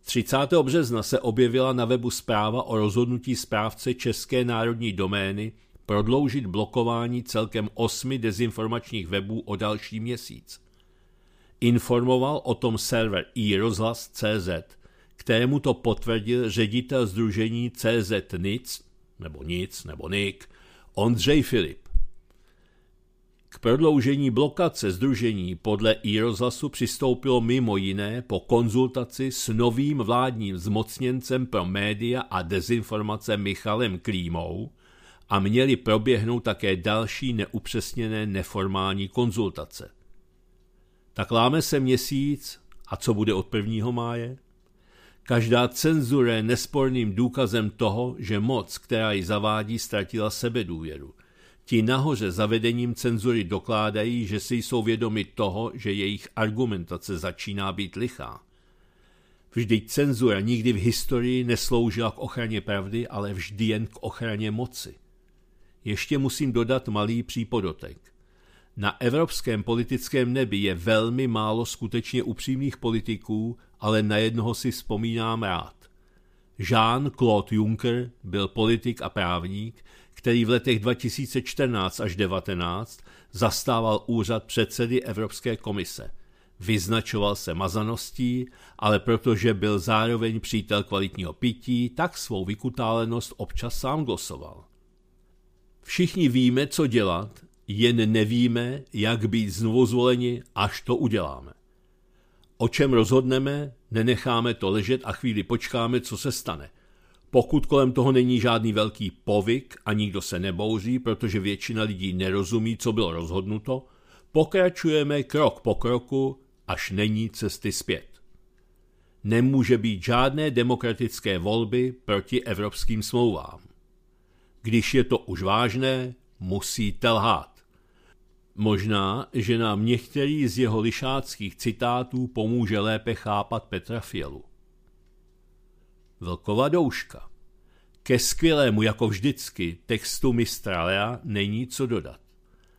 Speaker 1: 30. března se objevila na webu zpráva o rozhodnutí správce České národní domény prodloužit blokování celkem osmi dezinformačních webů o další měsíc. Informoval o tom server iRozhlas.cz, kterému to potvrdil ředitel združení CZ NIC, nebo NIC, nebo NIC, Ondřej Filip. K prodloužení blokace združení podle i rozhlasu přistoupilo mimo jiné po konzultaci s novým vládním zmocněncem pro média a dezinformace Michalem Klímou a měly proběhnout také další neupřesněné neformální konzultace. Tak láme se měsíc a co bude od 1. máje? Každá cenzura je nesporným důkazem toho, že moc, která ji zavádí, ztratila sebedůvěru. Ti nahoře zavedením cenzury dokládají, že si jsou vědomi toho, že jejich argumentace začíná být lichá. Vždyť cenzura nikdy v historii nesloužila k ochraně pravdy, ale vždy jen k ochraně moci. Ještě musím dodat malý přípodotek – na evropském politickém nebi je velmi málo skutečně upřímných politiků, ale na jednoho si vzpomínám rád. Jean-Claude Juncker byl politik a právník, který v letech 2014 až 19 zastával úřad předsedy Evropské komise. Vyznačoval se mazaností, ale protože byl zároveň přítel kvalitního pití, tak svou vykutálenost občas sám glosoval. Všichni víme, co dělat, jen nevíme, jak být znovu zvoleni, až to uděláme. O čem rozhodneme, nenecháme to ležet a chvíli počkáme, co se stane. Pokud kolem toho není žádný velký povyk a nikdo se nebouří, protože většina lidí nerozumí, co bylo rozhodnuto, pokračujeme krok po kroku, až není cesty zpět. Nemůže být žádné demokratické volby proti evropským smlouvám. Když je to už vážné, musíte lhát. Možná, že nám některý z jeho lišáckých citátů pomůže lépe chápat Petra Fielu. Vlkova douška. Ke skvělému, jako vždycky, textu mistra Lea není co dodat.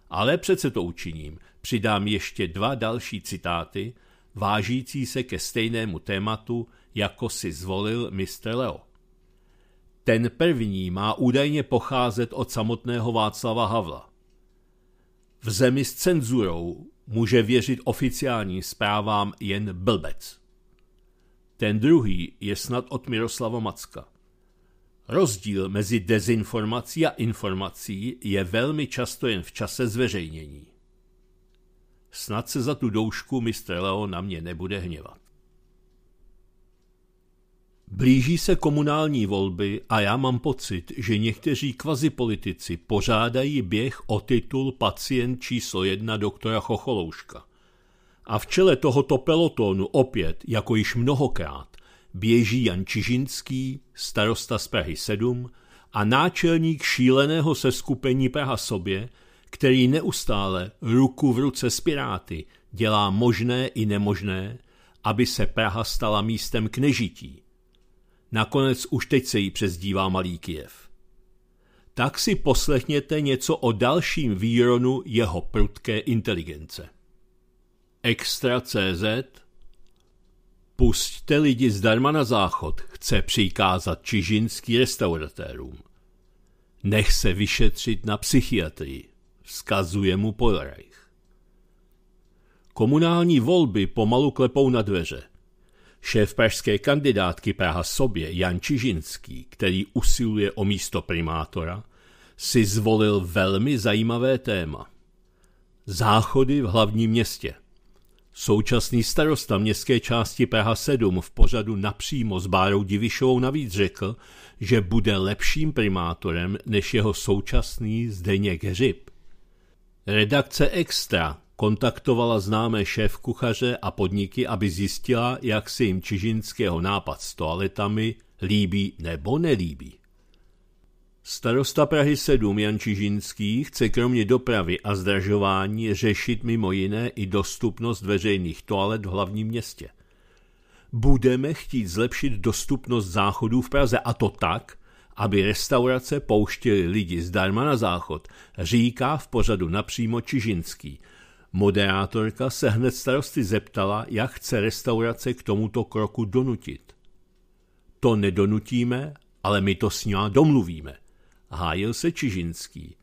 Speaker 1: Ale přece to učiním. Přidám ještě dva další citáty, vážící se ke stejnému tématu, jako si zvolil mistr Leo. Ten první má údajně pocházet od samotného Václava Havla. V zemi s cenzurou může věřit oficiálním zprávám jen blbec. Ten druhý je snad od Miroslava Macka. Rozdíl mezi dezinformací a informací je velmi často jen v čase zveřejnění. Snad se za tu doušku mistr Leo na mě nebude hněvat. Blíží se komunální volby a já mám pocit, že někteří kvazipolitici pořádají běh o titul pacient číslo jedna doktora Chocholouška. A v čele tohoto pelotonu opět, jako již mnohokrát, běží Jan Čižinský, starosta z Prahy 7 a náčelník šíleného seskupení Praha sobě, který neustále ruku v ruce s Piráty dělá možné i nemožné, aby se Praha stala místem k nežití Nakonec už teď se jí přezdívá Malý Kijev. Tak si poslechněte něco o dalším výronu jeho prudké inteligence. Extra CZ Pusťte lidi zdarma na záchod, chce přikázat čižinský restauratérům. Nech se vyšetřit na psychiatrii, vzkazuje mu Polreich. Komunální volby pomalu klepou na dveře. Šéf pražské kandidátky Praha sobě Jan Čižinský, který usiluje o místo primátora, si zvolil velmi zajímavé téma. Záchody v hlavním městě. Současný starosta městské části Praha 7 v pořadu napřímo s Bárou Divišovou navíc řekl, že bude lepším primátorem než jeho současný Zdeněk Hřib. Redakce Extra Kontaktovala známé šéf kuchaře a podniky, aby zjistila, jak se jim čižinského nápad s toaletami líbí nebo nelíbí. Starosta Prahy 7 Jan Čižinský chce kromě dopravy a zdražování řešit mimo jiné i dostupnost veřejných toalet v hlavním městě. Budeme chtít zlepšit dostupnost záchodů v Praze a to tak, aby restaurace pouštěly lidi zdarma na záchod, říká v pořadu napřímo Čižinský – Moderátorka se hned starosty zeptala, jak chce restaurace k tomuto kroku donutit. To nedonutíme, ale my to s ní domluvíme, hájil se Čižinský.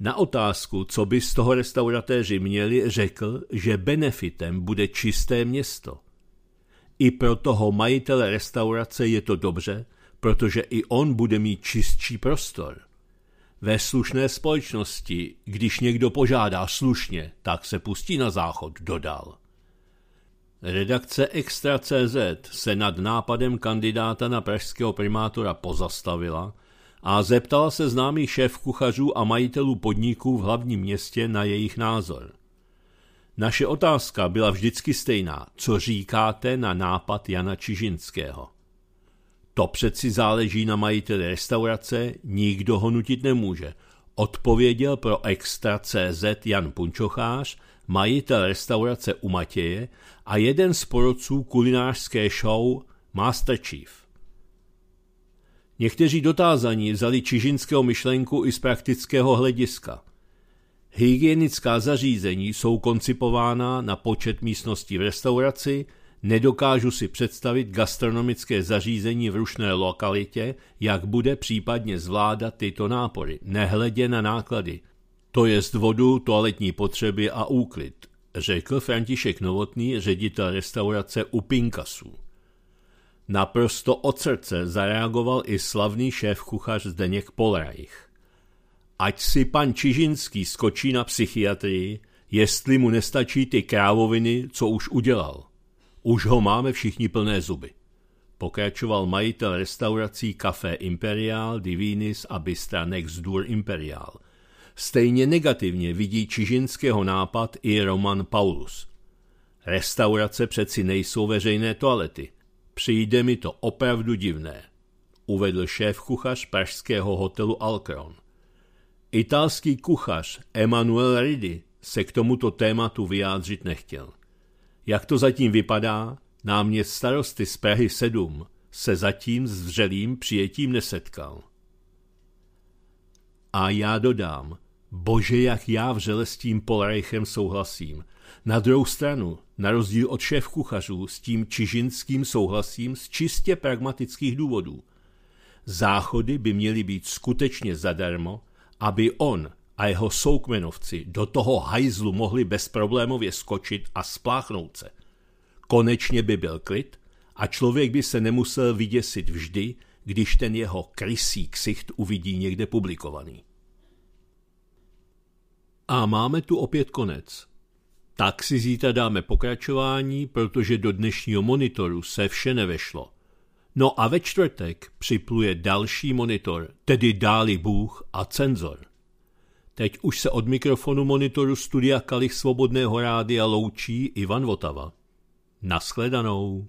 Speaker 1: Na otázku, co by z toho restauratéři měli, řekl, že benefitem bude čisté město. I pro toho majitele restaurace je to dobře, protože i on bude mít čistší prostor. Ve slušné společnosti, když někdo požádá slušně, tak se pustí na záchod, dodal. Redakce Extra.cz se nad nápadem kandidáta na pražského primátora pozastavila a zeptala se známý šéf kuchařů a majitelů podniků v hlavním městě na jejich názor. Naše otázka byla vždycky stejná. Co říkáte na nápad Jana Čižinského? To přeci záleží na majiteli restaurace, nikdo ho nutit nemůže. Odpověděl pro Extra.cz Jan Punčochář, majitel restaurace u Matěje a jeden z porodců kulinářské show Masterchief. Někteří dotázaní vzali čižinského myšlenku i z praktického hlediska. Hygienická zařízení jsou koncipována na počet místností v restauraci, Nedokážu si představit gastronomické zařízení v rušné lokalitě, jak bude případně zvládat tyto nápory, nehledě na náklady. To je z vodu, toaletní potřeby a úklid, řekl František Novotný, ředitel restaurace u Pinkasu. Naprosto od srdce zareagoval i slavný šéf kuchař Zdeněk Polreich. Ať si pan Čižinský skočí na psychiatrii, jestli mu nestačí ty krávoviny, co už udělal. Už ho máme všichni plné zuby. Pokračoval majitel restaurací Café Imperial, Divinis a Bistra Next Door Imperial. Stejně negativně vidí čižinského nápad i Roman Paulus. Restaurace přeci nejsou veřejné toalety. Přijde mi to opravdu divné, uvedl šéf kuchař pražského hotelu Alcron. Italský kuchař Emanuel Ridi se k tomuto tématu vyjádřit nechtěl. Jak to zatím vypadá, náměst starosty z Prahy 7 se zatím s vřelým přijetím nesetkal. A já dodám, bože, jak já vřele s tím Polreichem souhlasím. Na druhou stranu, na rozdíl od šéf kuchařů, s tím čižinským souhlasím z čistě pragmatických důvodů. Záchody by měly být skutečně zadarmo, aby on, a jeho soukmenovci do toho hajzlu mohli bezproblémově skočit a spláchnout se. Konečně by byl klid a člověk by se nemusel vyděsit vždy, když ten jeho krysí ksicht uvidí někde publikovaný. A máme tu opět konec. Tak si zítra dáme pokračování, protože do dnešního monitoru se vše nevešlo. No a ve čtvrtek připluje další monitor, tedy dáli Bůh a cenzor. Teď už se od mikrofonu monitoru studia Kalich Svobodného rádia loučí Ivan Votava. Naschledanou.